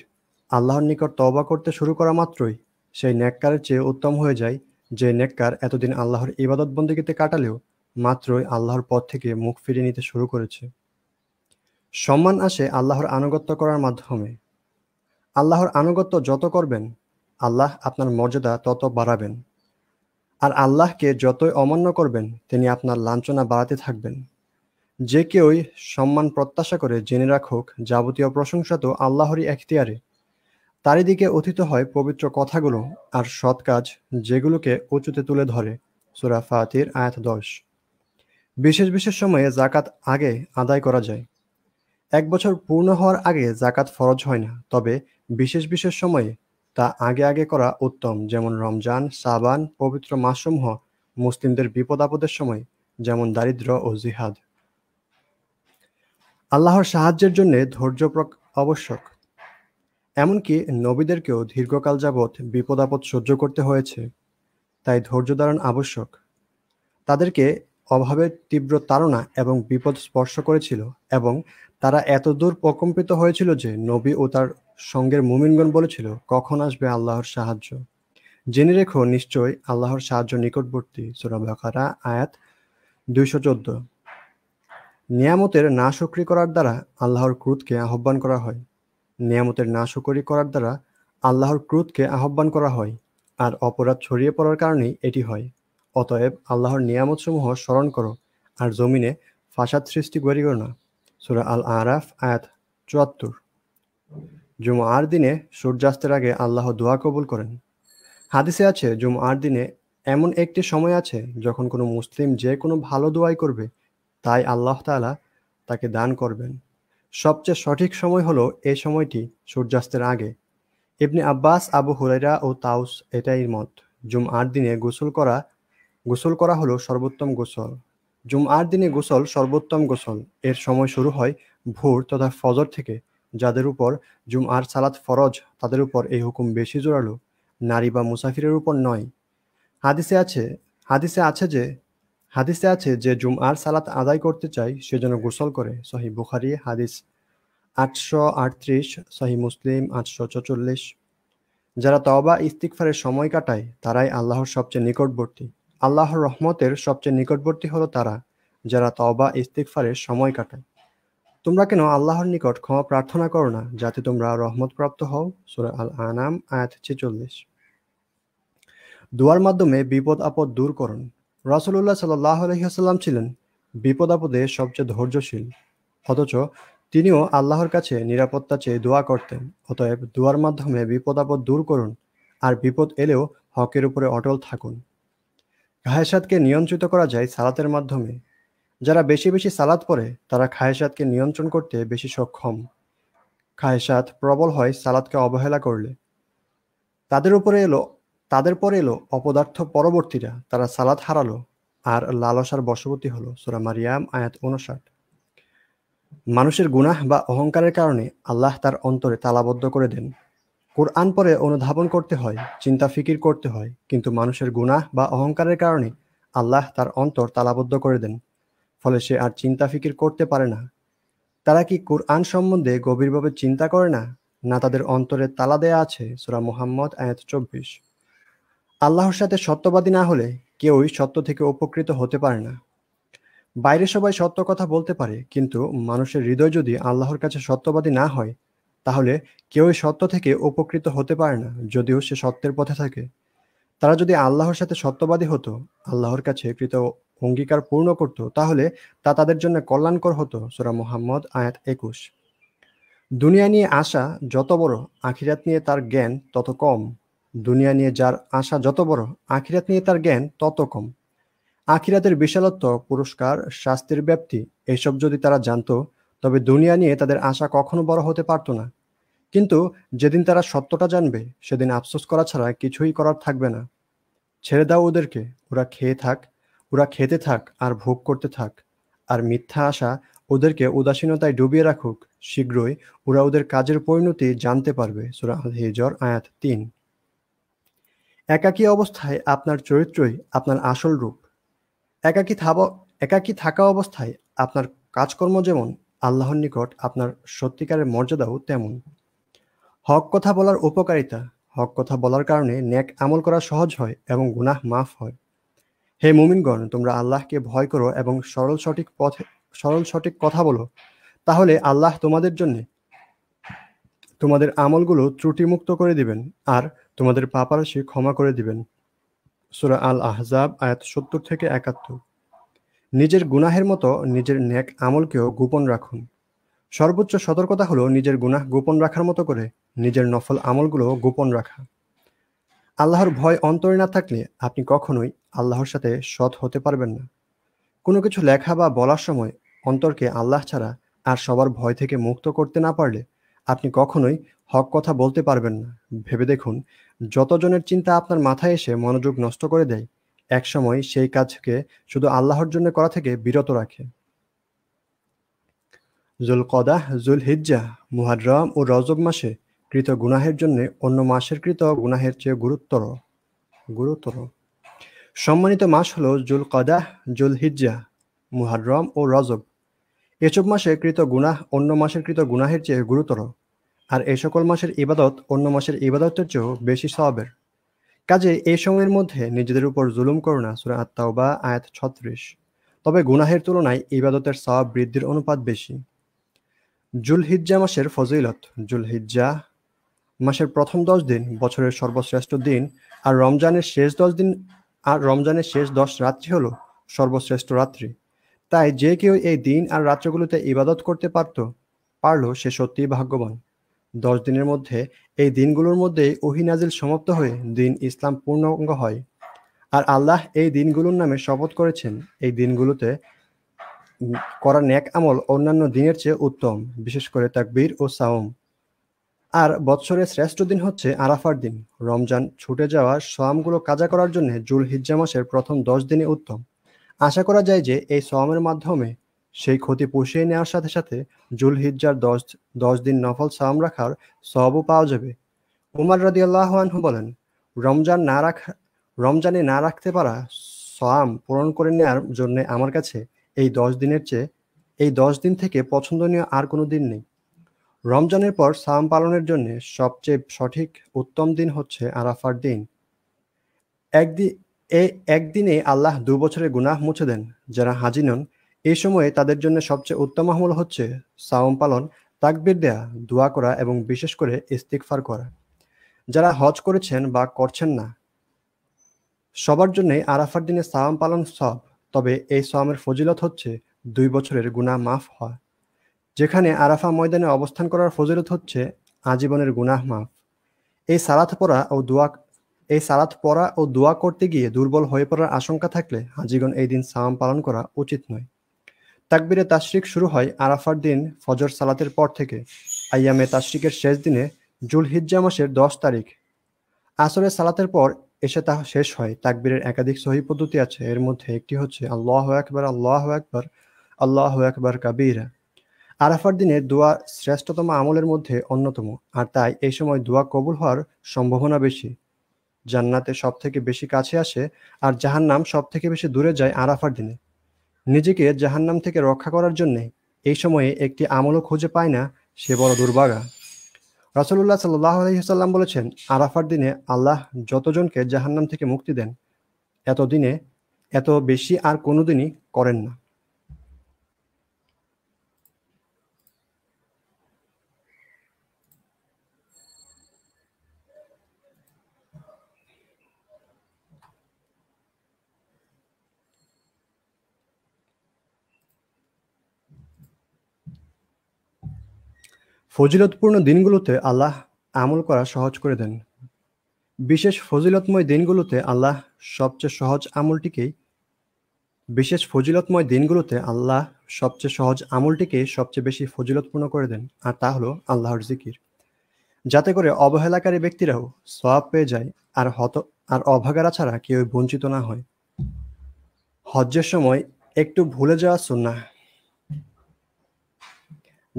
আল্লাহর নিকট তবা করতে শুরু করা মাত্রই সেই নেককারের চেয়ে উত্তম হয়ে যায় যে নেককার এতদিন আল্লাহর ইবাদত ইবাদতবন্দিগিতে কাটালেও মাত্রই আল্লাহর পথ থেকে মুখ ফিরিয়ে নিতে শুরু করেছে সম্মান আসে আল্লাহর আনুগত্য করার মাধ্যমে আল্লাহর আনুগত্য যত করবেন আল্লাহ আপনার মর্যাদা তত বাড়াবেন আর আল্লাহকে যতই অমান্য করবেন তিনি আপনার লাঞ্ছনা বাড়াতে থাকবেন যে কেউই সম্মান প্রত্যাশা করে জেনে রাখুক যাবতীয় প্রশংসা তো আল্লাহরই এখতিয়ারে তারই দিকে অথিত হয় পবিত্র কথাগুলো আর সৎ কাজ যেগুলোকে উঁচুতে তুলে ধরে সুরা ফাতির আয়াত দশ বিশেষ বিশেষ সময়ে জাকাত আগে আদায় করা যায় এক বছর পূর্ণ হওয়ার আগে জাকাত ফরজ হয় না তবে বিশেষ বিশেষ সময়ে তা আগে আগে করা উত্তম যেমন রমজান সাবান পবিত্র মাসসমূহ মুসলিমদের বিপদ আপদের সময় যেমন দারিদ্র ও জিহাদ আল্লাহর সাহায্যের জন্য ধৈর্য আবশ্যক এমনকি নবীদেরকেও দীর্ঘকাল যাবৎ বিপদাপদ সহ্য করতে হয়েছে তাই ধৈর্য ধারণ আবশ্যক তাদেরকে অভাবের তীব্র তাড়না এবং বিপদ স্পর্শ করেছিল এবং তারা এতদূর প্রকম্পিত হয়েছিল যে নবী ও তার সঙ্গের মুমিনগণ বলেছিল কখন আসবে আল্লাহর সাহায্য জেনে রেখো নিশ্চয়ই আল্লাহর সাহায্য নিকটবর্তী সুরাবাকারা আয়াত দুইশো চোদ্দ নিয়ামতের না সক্রিয় করার দ্বারা আল্লাহর ক্রুদকে আহ্বান করা হয় নিয়ামতের নাশকরী করার দ্বারা আল্লাহর ক্রোধকে আহ্বান করা হয় আর অপরাধ ছড়িয়ে পড়ার কারণেই এটি হয় অতএব আল্লাহর নিয়ামতসমূহ স্মরণ করো আর জমিনে ফাসাদ সৃষ্টি করি না সুরা আল আরাফ আয়াত চুয়াত্তর আর দিনে সূর্যাস্তের আগে আল্লাহ দোয়া কবুল করেন হাদিসে আছে আর দিনে এমন একটি সময় আছে যখন কোনো মুসলিম যে কোনো ভালো দোয়াই করবে তাই আল্লাহ তালা তাকে দান করবেন সবচেয়ে সঠিক সময় হলো এ সময়টি সূর্যাস্তের আগে ইবনে আব্বাস আবু হুরাইরা ও তাউস এটাই মত জুম আট দিনে গোসল করা গোসল করা হলো সর্বোত্তম গোসল জুম আট দিনে গোসল সর্বোত্তম গোসল এর সময় শুরু হয় ভোর তথা ফজর থেকে যাদের উপর জুম আর সালাত ফরজ তাদের উপর এই হুকুম বেশি জোরালো নারী বা মুসাফিরের উপর নয় হাদিসে আছে হাদিসে আছে যে হাদিসে আছে যে জুম আর সালাত আদায় করতে চাই সে যেন গোসল করে সহি বুখারি হাদিস আটশো আটত্রিশ সহি মুসলিম আটশো চচল্লিশ যারা তবা ইস্তিকফারের সময় কাটায় তারাই আল্লাহর সবচেয়ে নিকটবর্তী আল্লাহর রহমতের সবচেয়ে নিকটবর্তী হলো তারা যারা তবা ইস্তিকফারের সময় কাটায় তোমরা কেন আল্লাহর নিকট ক্ষমা প্রার্থনা করো না যাতে তোমরা রহমত প্রাপ্ত হও সুরা আল আনাম আয়াত ছেচল্লিশ দোয়ার মাধ্যমে বিপদ আপদ দূর করুন রাসুলুল্লাহ সাল্লাহ আলহিহাসাল্লাম ছিলেন বিপদাপদে সবচেয়ে ধৈর্যশীল অথচ তিনিও আল্লাহর কাছে নিরাপত্তা চেয়ে দোয়া করতেন অতএব দোয়ার মাধ্যমে বিপদাপদ দূর করুন আর বিপদ এলেও হকের উপরে অটল থাকুন খায়েসাদকে নিয়ন্ত্রিত করা যায় সালাতের মাধ্যমে যারা বেশি বেশি সালাত পরে তারা খায়েসাদকে নিয়ন্ত্রণ করতে বেশি সক্ষম খায়েসাদ প্রবল হয় সালাতকে অবহেলা করলে তাদের উপরে এলো তাদের পরে এলো অপদার্থ পরবর্তীরা তারা সালাত হারালো আর লালসার বশবর্তী হলো সুরা মারিয়াম আয়াত উনষাট মানুষের গুনাহ বা অহংকারের কারণে আল্লাহ তার অন্তরে তালাবদ্ধ করে দেন কোরআন পরে অনুধাবন করতে হয় চিন্তা ফিকির করতে হয় কিন্তু মানুষের গুনাহ বা অহংকারের কারণে আল্লাহ তার অন্তর তালাবদ্ধ করে দেন ফলে সে আর চিন্তা ফিকির করতে পারে না তারা কি কোরআন সম্বন্ধে গভীরভাবে চিন্তা করে না না তাদের অন্তরে তালা দেয়া আছে সুরা মোহাম্মদ আয়াত চব্বিশ আল্লাহর সাথে সত্যবাদী না হলে কেউই সত্য থেকে উপকৃত হতে পারে না বাইরে সবাই সত্য কথা বলতে পারে কিন্তু মানুষের হৃদয় যদি আল্লাহর কাছে সত্যবাদী না হয় তাহলে কেউই সত্য থেকে উপকৃত হতে পারে না যদিও সে সত্যের পথে থাকে তারা যদি আল্লাহর সাথে সত্যবাদী হতো আল্লাহর কাছে কৃত অঙ্গীকার পূর্ণ করত তাহলে তা তাদের জন্য কল্যাণকর হতো সোরা মোহাম্মদ আয়াত একুশ দুনিয়া নিয়ে আসা যত বড় আখিরাত নিয়ে তার জ্ঞান তত কম দুনিয়া নিয়ে যার আশা যত বড় আখিরাত নিয়ে তার জ্ঞান তত কম আখিরাতের বিশালত্ব পুরস্কার শাস্তির ব্যাপ্তি এসব যদি তারা জানত তবে দুনিয়া নিয়ে তাদের আশা কখনো বড় হতে পারত না কিন্তু যেদিন তারা সত্যটা জানবে সেদিন আফসোস করা ছাড়া কিছুই করার থাকবে না ছেড়ে দাও ওদেরকে ওরা খেয়ে থাক ওরা খেতে থাক আর ভোগ করতে থাক আর মিথ্যা আশা ওদেরকে উদাসীনতায় ডুবিয়ে রাখুক শীঘ্রই ওরা ওদের কাজের পরিণতি জানতে পারবে সুরাহ হেজর আয়াত তিন একাকী অবস্থায় আপনার চরিত্রই আপনার আসল রূপ একাকী থাব একাকী থাকা অবস্থায় আপনার কাজকর্ম যেমন আল্লাহর নিকট আপনার সত্যিকারের মর্যাদাও তেমন হক কথা বলার উপকারিতা হক কথা বলার কারণে ন্যাক আমল করা সহজ হয় এবং গুনাহ মাফ হয় হে মুমিনগণ তোমরা আল্লাহকে ভয় করো এবং সরল সঠিক পথে সরল সঠিক কথা বলো তাহলে আল্লাহ তোমাদের জন্য তোমাদের আমলগুলো ত্রুটিমুক্ত করে দিবেন আর তোমাদের পাপারাশি ক্ষমা করে দিবেন সুরা আল আহজাব আয়াত সত্তর থেকে একাত্তর নিজের গুনাহের মতো নিজের ন্যাক আমলকেও গোপন রাখুন সর্বোচ্চ সতর্কতা হলো নিজের গুনাহ গোপন রাখার মতো করে নিজের নফল আমলগুলো গোপন রাখা আল্লাহর ভয় অন্তরে না থাকলে আপনি কখনোই আল্লাহর সাথে সৎ হতে পারবেন না কোনো কিছু লেখা বা বলার সময় অন্তরকে আল্লাহ ছাড়া আর সবার ভয় থেকে মুক্ত করতে না পারলে আপনি কখনোই হক কথা বলতে পারবেন না ভেবে দেখুন যতজনের চিন্তা আপনার মাথায় এসে মনোযোগ নষ্ট করে দেয় একসময় সেই কাজকে শুধু আল্লাহর জন্য করা থেকে বিরত রাখে জুল কদাহ জুল হিজ্জা মুহারম ও রজব মাসে কৃত গুনাহের জন্য অন্য মাসের কৃত গুনাহের চেয়ে গুরুত্বর গুরুতর সম্মানিত মাস হল জুল কদাহ জুল হিজ্জা মুহারম ও রজব এসব মাসে কৃত গুনাহ অন্য মাসের কৃত গুনাহের চেয়ে গুরুতর আর এই সকল মাসের ইবাদত অন্য মাসের ইবাদতের চেয়েও বেশি সবের কাজে এই সময়ের মধ্যে নিজেদের উপর জুলুম করো না সুরা বা আয়াত ছত্রিশ তবে গুনাহের তুলনায় ইবাদতের সব বৃদ্ধির অনুপাত বেশি জুলহিজ্জা মাসের ফজিলত জুলহিজ্জা মাসের প্রথম দশ দিন বছরের সর্বশ্রেষ্ঠ দিন আর রমজানের শেষ দশ দিন আর রমজানের শেষ দশ রাত্রি হলো সর্বশ্রেষ্ঠ রাত্রি তাই যে কেউ এই দিন আর রাত্রগুলোতে ইবাদত করতে পারত পারল সে সত্যিই ভাগ্যবান দশ দিনের মধ্যে এই দিনগুলোর মধ্যেই ওহিনাজিল সমাপ্ত হয়ে দিন ইসলাম পূর্ণাঙ্গ হয় আর আল্লাহ এই দিনগুলোর নামে শপথ করেছেন এই দিনগুলোতে করা ন্যাক আমল অন্যান্য দিনের চেয়ে উত্তম বিশেষ করে তাকবীর ও সাওম আর বৎসরের শ্রেষ্ঠ দিন হচ্ছে আরাফার দিন রমজান ছুটে যাওয়া সামগুলো কাজা করার জন্য জুল হিজ্জা মাসের প্রথম দশ দিনে উত্তম আশা করা যায় যে এই সোয়ামের মাধ্যমে সেই ক্ষতি পুষিয়ে নেওয়ার সাথে সাথে জুল হিজ্জার দশ দশ দিন নফল সাম রাখার সবও পাওয়া যাবে উমার রাদি আল্লাহ আনহু বলেন রমজান না রাখা রমজানে না রাখতে পারা সাম পূরণ করে নেওয়ার জন্য আমার কাছে এই দশ দিনের চেয়ে এই দশ দিন থেকে পছন্দনীয় আর কোনো দিন নেই রমজানের পর সাম পালনের জন্য সবচেয়ে সঠিক উত্তম দিন হচ্ছে আরাফার দিন একদিন এই একদিনে আল্লাহ দু বছরের গুনাহ মুছে দেন যারা হাজিনন এই সময়ে তাদের জন্য সবচেয়ে উত্তম আমল হচ্ছে সাওম পালন তাকবির দেয়া দোয়া করা এবং বিশেষ করে ইস্তিকফার করা যারা হজ করেছেন বা করছেন না সবার জন্য আরাফার দিনে সাওম পালন সব তবে এই সামের ফজিলত হচ্ছে দুই বছরের গুণা মাফ হয় যেখানে আরাফা ময়দানে অবস্থান করার ফজিলত হচ্ছে আজীবনের গুনাহ মাফ এই সালাত পড়া ও দোয়া এই সালাত পড়া ও দোয়া করতে গিয়ে দুর্বল হয়ে পড়ার আশঙ্কা থাকলে আজীবন এই দিন সাওয়াম পালন করা উচিত নয় তাকবিরে তাশরিক শুরু হয় আরাফার দিন ফজর সালাতের পর থেকে আইয়ামে তাশরিকের শেষ দিনে হিজ্জা মাসের দশ তারিখ আসরের সালাতের পর এসে তা শেষ হয় তাকবীরের একাধিক সহি পদ্ধতি আছে এর মধ্যে একটি হচ্ছে আল্লাহ আকবর আল্লাহ আকবর আল্লাহ আকবর কাবিরা আরাফার দিনে দোয়া শ্রেষ্ঠতম আমলের মধ্যে অন্যতম আর তাই এই সময় দোয়া কবুল হওয়ার সম্ভাবনা বেশি জান্নাতে সব থেকে বেশি কাছে আসে আর জাহান্নাম সব থেকে বেশি দূরে যায় আরাফার দিনে নিজেকে জাহান্নাম থেকে রক্ষা করার জন্যে এই সময়ে একটি আমলও খুঁজে পায় না সে বড় দুর্ভাগা রাসুল্লাহ সাল্লাহ আলহিহাল্লাম বলেছেন আরাফার দিনে আল্লাহ যতজনকে জাহান্নাম থেকে মুক্তি দেন এত দিনে এত বেশি আর কোনোদিনই করেন না ফজিলতপূর্ণ দিনগুলোতে আল্লাহ আমল করা সহজ করে দেন বিশেষ ফজিলতময় দিনগুলোতে আল্লাহ সবচেয়ে সহজ আমলটিকেই বিশেষ ফজিলতময় দিনগুলোতে আল্লাহ সবচেয়ে সহজ আমলটিকে সবচেয়ে বেশি ফজিলতপূর্ণ করে দেন আর তা হলো আল্লাহর জিকির যাতে করে অবহেলাকারী ব্যক্তিরাও সব পেয়ে যায় আর হত আর অভাগারা ছাড়া কেউ বঞ্চিত না হয় হজ্জের সময় একটু ভুলে যাওয়া সুন্না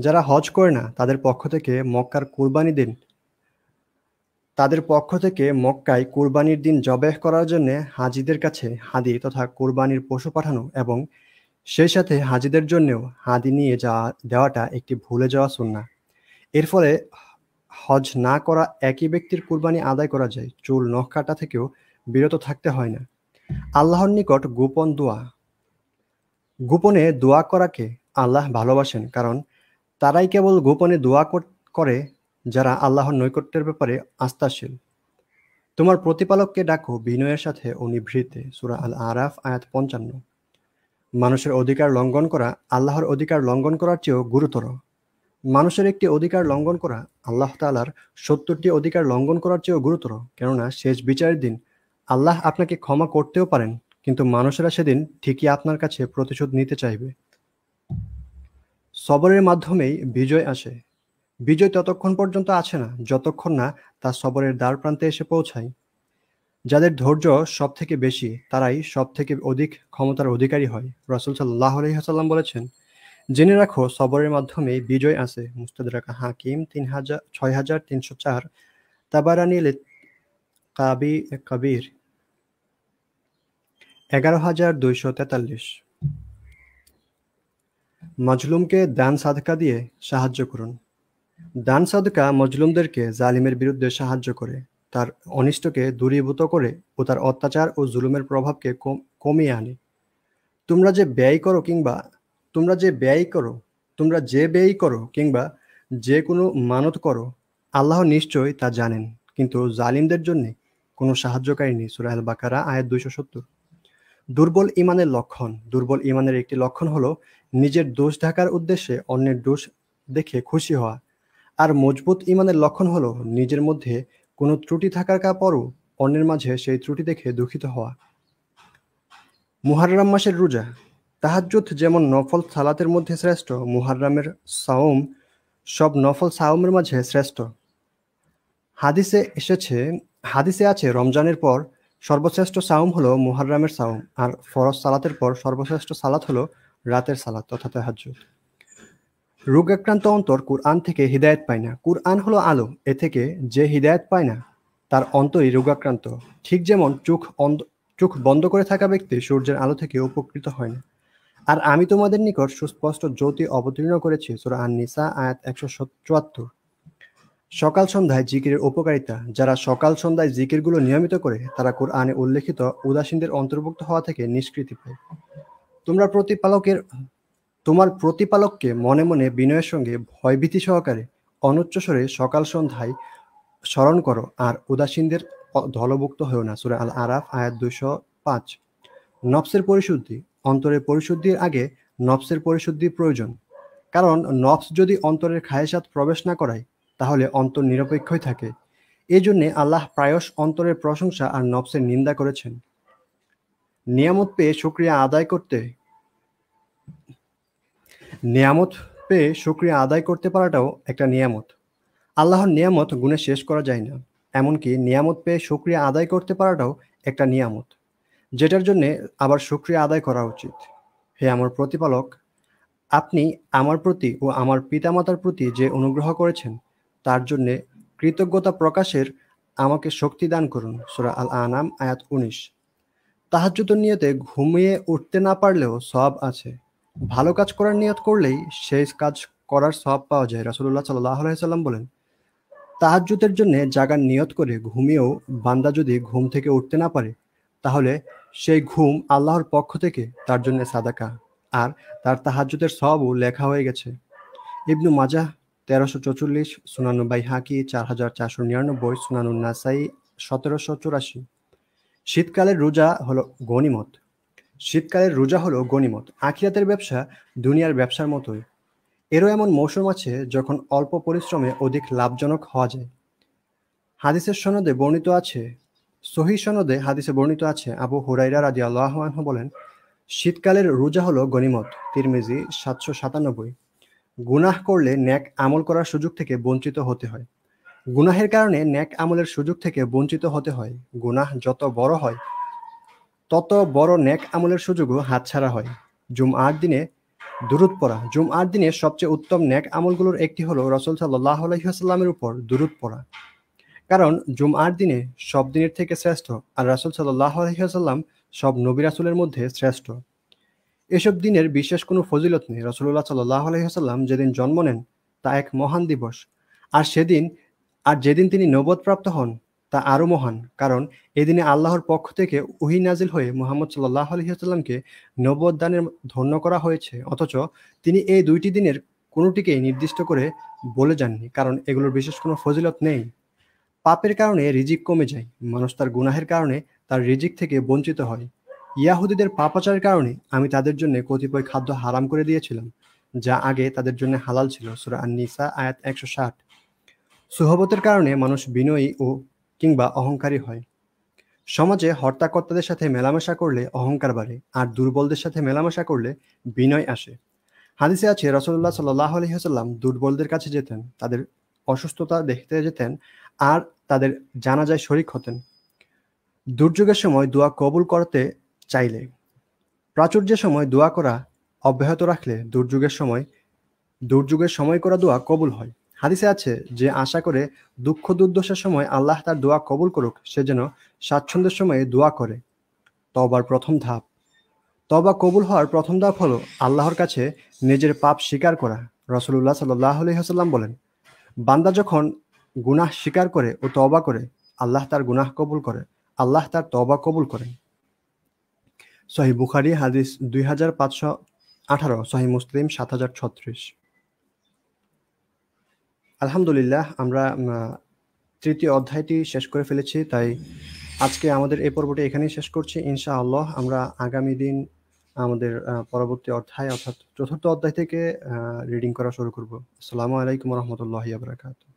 যারা হজ করে না তাদের পক্ষ থেকে মক্কার কুরবানি দিন তাদের পক্ষ থেকে মক্কায় কুরবানির দিন জবেহ করার জন্য হাজিদের কাছে হাদি তথা কুরবানির পশু পাঠানো এবং সেই সাথে হাজিদের জন্যেও হাদি নিয়ে যাওয়া দেওয়াটা একটি ভুলে যাওয়া সুন্না এর ফলে হজ না করা একই ব্যক্তির কুরবানি আদায় করা যায় চুল নখ কাটা থেকেও বিরত থাকতে হয় না আল্লাহর নিকট গোপন দোয়া গোপনে দোয়া করাকে আল্লাহ ভালোবাসেন কারণ তারাই কেবল গোপনে দোয়া করে যারা আল্লাহর নৈকট্যের ব্যাপারে আস্থাশীল তোমার প্রতিপালককে ডাকো বিনয়ের সাথে ও নিভৃতে সুরা আল আরাফ আয়াত পঞ্চান্ন মানুষের অধিকার লঙ্ঘন করা আল্লাহর অধিকার লঙ্ঘন করার চেয়েও গুরুতর মানুষের একটি অধিকার লঙ্ঘন করা আল্লাহ তালার সত্তরটি অধিকার লঙ্ঘন করার চেয়েও গুরুতর কেননা শেষ বিচারের দিন আল্লাহ আপনাকে ক্ষমা করতেও পারেন কিন্তু মানুষেরা সেদিন ঠিকই আপনার কাছে প্রতিশোধ নিতে চাইবে সবরের মাধ্যমেই বিজয় আসে বিজয় ততক্ষণ পর্যন্ত আছে না যতক্ষণ না তা সবরের দ্বার প্রান্তে এসে পৌঁছায় যাদের ধৈর্য সব থেকে বেশি তারাই সব থেকে অধিক ক্ষমতার অধিকারী হয় রসুল সাল্লাহ আলহিহাসাল্লাম বলেছেন জেনে রাখো সবরের মাধ্যমে বিজয় আসে মুস্তাদাকা হাকিম তিন হাজার ছয় হাজার তিনশো চার তাবারানি কাবি কবির এগারো হাজার দুইশো তেতাল্লিশ মজলুমকে দান সাদকা দিয়ে সাহায্য করুন দান সাদকা মজলুমদেরকে জালিমের বিরুদ্ধে সাহায্য করে তার অনিষ্টকে দূরীভূত করে ও তার অত্যাচার ও জুলুমের প্রভাবকে কমিয়ে আনে তোমরা যে ব্যয় করো কিংবা তোমরা যে ব্যয় করো তোমরা যে ব্যয় করো কিংবা যে কোনো মানত করো আল্লাহ নিশ্চয়ই তা জানেন কিন্তু জালিমদের জন্যে কোনো সাহায্যকারী নেই সুরাহ বাকারা আয়ের দুইশো সত্তর দুর্বল ইমানের লক্ষণ দুর্বল ইমানের একটি লক্ষণ হলো নিজের দোষ ঢাকার উদ্দেশ্যে অন্যের দোষ দেখে খুশি হওয়া আর মজবুত ইমানের লক্ষণ হলো নিজের মধ্যে কোনো ত্রুটি থাকার পরও অন্যের মাঝে সেই ত্রুটি দেখে দুঃখিত হওয়া মুহাররাম মাসের রোজা তাহাজ্জুদ যেমন নফল সালাতের মধ্যে শ্রেষ্ঠ মুহাররামের সাওম সব নফল সাওমের মাঝে শ্রেষ্ঠ হাদিসে এসেছে হাদিসে আছে রমজানের পর সর্বশ্রেষ্ঠ সাউম হলো মুহাররামের সাউম আর ফরজ সালাতের পর সর্বশ্রেষ্ঠ সালাত হলো রাতের সালাত তথা রোগ রোগাক্রান্ত অন্তর কুরআন থেকে হৃদায়ত পায় না কুরআন হলো আলো এ থেকে যে হৃদায়ত পায় না তার অন্তরই রোগাক্রান্ত ঠিক যেমন চোখ অন্ধ চোখ বন্ধ করে থাকা ব্যক্তি সূর্যের আলো থেকে উপকৃত হয় না আর আমি তোমাদের নিকট সুস্পষ্ট জ্যোতি অবতীর্ণ করেছি সুরা আন নিসা আয়াত একশো চুয়াত্তর সকাল সন্ধ্যায় জিকিরের উপকারিতা যারা সকাল সন্ধ্যায় জিকিরগুলো নিয়মিত করে তারা কোরআনে উল্লেখিত উদাসীনদের অন্তর্ভুক্ত হওয়া থেকে নিষ্কৃতি পায় তোমরা প্রতিপালকের তোমার প্রতিপালককে মনে মনে বিনয়ের সঙ্গে ভয়ভীতি সহকারে অনুচ্চস্বরে সকাল সন্ধ্যায় স্মরণ করো আর উদাসীনদের দলভুক্ত হয়েও না সুরে আল আরাফ আয়াত দুশো পাঁচ নফসের পরিশুদ্ধি অন্তরের পরিশুদ্ধির আগে নফসের পরিশুদ্ধি প্রয়োজন কারণ নফস যদি অন্তরের খায়েসাত প্রবেশ না করায় তাহলে অন্তর নিরপেক্ষই থাকে এজন্যে আল্লাহ প্রায়শ অন্তরের প্রশংসা আর নবসের নিন্দা করেছেন নিয়ামত পেয়ে সুক্রিয়া আদায় করতে নিয়ামত পেয়ে সুক্রিয়া আদায় করতে পারাটাও একটা নিয়ামত আল্লাহর নিয়ামত গুণে শেষ করা যায় না এমনকি নিয়ামত পেয়ে সুক্রিয়া আদায় করতে পারাটাও একটা নিয়ামত যেটার জন্যে আবার সুক্রিয়া আদায় করা উচিত হে আমার প্রতিপালক আপনি আমার প্রতি ও আমার পিতামাতার প্রতি যে অনুগ্রহ করেছেন তার জন্যে কৃতজ্ঞতা প্রকাশের আমাকে শক্তি দান করুন সুরা আল আনাম আয়াত উনিশ তাহাজুত নিয়তে ঘুমিয়ে উঠতে না পারলেও সব আছে ভালো কাজ করার নিয়ত করলেই সেই কাজ করার সব পাওয়া যায় রাসুল্লাহ সাল্লাহ সাল্লাম বলেন তাহাজুতের জন্য জাগার নিয়ত করে ঘুমিয়েও বান্দা যদি ঘুম থেকে উঠতে না পারে তাহলে সেই ঘুম আল্লাহর পক্ষ থেকে তার জন্য সাদাকা আর তার তাহাজুতের সবও লেখা হয়ে গেছে ইবনু মাজাহ তেরোশো চৌচল্লিশ সুনানু বাই হাকি চার হাজার চারশো নিরানব্বই সুনানু নাসাই সতেরোশো চুরাশি শীতকালের রোজা হলো গণিমত শীতকালের রোজা হলো গণিমত আখিরাতের ব্যবসা দুনিয়ার ব্যবসার মতোই এরও এমন মৌসুম আছে যখন অল্প পরিশ্রমে অধিক লাভজনক হওয়া যায় হাদিসের সনদে বর্ণিত আছে সহি সনদে হাদিসে বর্ণিত আছে আবু হুরাইরা রাজিয়া আল্লাহ বলেন শীতকালের রোজা হলো গণিমত তিরমিজি সাতশো সাতানব্বই গুনাহ করলে ন্যাক আমল করার সুযোগ থেকে বঞ্চিত হতে হয় গুনাহের কারণে ন্যাক আমলের সুযোগ থেকে বঞ্চিত হতে হয় গুনাহ যত বড় হয় তত বড় ন্যাক আমলের সুযোগও হাতছাড়া হয় জুম আট দিনে দুরুদ পড়া জুম আট দিনে সবচেয়ে উত্তম ন্যাক আমলগুলোর একটি হলো রসল সাল্লাহ আলহিহাস্লামের উপর দুরুদ পড়া কারণ জুম আট দিনে সব দিনের থেকে শ্রেষ্ঠ আর রাসুল সাল্লাহ আলহিহাস্লাম সব নবী রাসুলের মধ্যে শ্রেষ্ঠ এসব দিনের বিশেষ কোনো ফজিলত নেই রসুল্লাহ সাল্লাহ আলহিহাসাল্লাম যেদিন জন্ম নেন তা এক মহান দিবস আর সেদিন আর যেদিন তিনি নবদপ্রাপ্ত হন তা আরও মহান কারণ এদিনে আল্লাহর পক্ষ থেকে উহি নাজিল হয়ে মোহাম্মদ সাল্লাহ নবদ নবদানের ধন্য করা হয়েছে অথচ তিনি এই দুইটি দিনের কোনোটিকেই নির্দিষ্ট করে বলে যাননি কারণ এগুলোর বিশেষ কোনো ফজিলত নেই পাপের কারণে রিজিক কমে যায় মানুষ তার গুনাহের কারণে তার রিজিক থেকে বঞ্চিত হয় ইয়াহুদিদের পাপাচারের কারণে আমি তাদের জন্য কতিপয় খাদ্য হারাম করে দিয়েছিলাম যা আগে তাদের জন্য হালাল ছিল সুরা নিসা আয়াত একশো ষাট সুহবতের কারণে মানুষ বিনয়ী ও কিংবা অহংকারী হয় সমাজে হর্তাকর্তাদের সাথে মেলামেশা করলে অহংকার বাড়ে আর দুর্বলদের সাথে মেলামেশা করলে বিনয় আসে হাদিসে আছে রসল্লাহ সাল্লাহ আলহিহাসাল্লাম দুর্বলদের কাছে যেতেন তাদের অসুস্থতা দেখতে যেতেন আর তাদের জানাজায় শরিক হতেন দুর্যোগের সময় দোয়া কবুল করতে চাইলে প্রাচুর্যের সময় দোয়া করা অব্যাহত রাখলে দুর্যোগের সময় দুর্যোগের সময় করা দোয়া কবুল হয় হাদিসে আছে যে আশা করে দুঃখ দুর্দশার সময় আল্লাহ তার দোয়া কবুল করুক সে যেন স্বাচ্ছন্দ্যের সময়ে দোয়া করে তবার প্রথম ধাপ তবা কবুল হওয়ার প্রথম ধাপ হলো আল্লাহর কাছে নিজের পাপ স্বীকার করা রসুল্লাহ সাল্লাহ আলহিহাসাল্লাম বলেন বান্দা যখন গুনাহ স্বীকার করে ও তবা করে আল্লাহ তার গুনাহ কবুল করে আল্লাহ তার তবা কবুল করেন সহি বুখারি হাদিস দুই হাজার পাঁচশো আঠারো সহি মুসলিম সাত হাজার ছত্রিশ আলহামদুলিল্লাহ আমরা তৃতীয় অধ্যায়টি শেষ করে ফেলেছি তাই আজকে আমাদের এ পর্বটি এখানেই শেষ করছি ইনশাআল্লাহ আমরা আগামী দিন আমাদের পরবর্তী অধ্যায় অর্থাৎ চতুর্থ অধ্যায় থেকে রিডিং করা শুরু করব আসসালামু আলাইকুম রহমতুল্লাহ আবরাকাত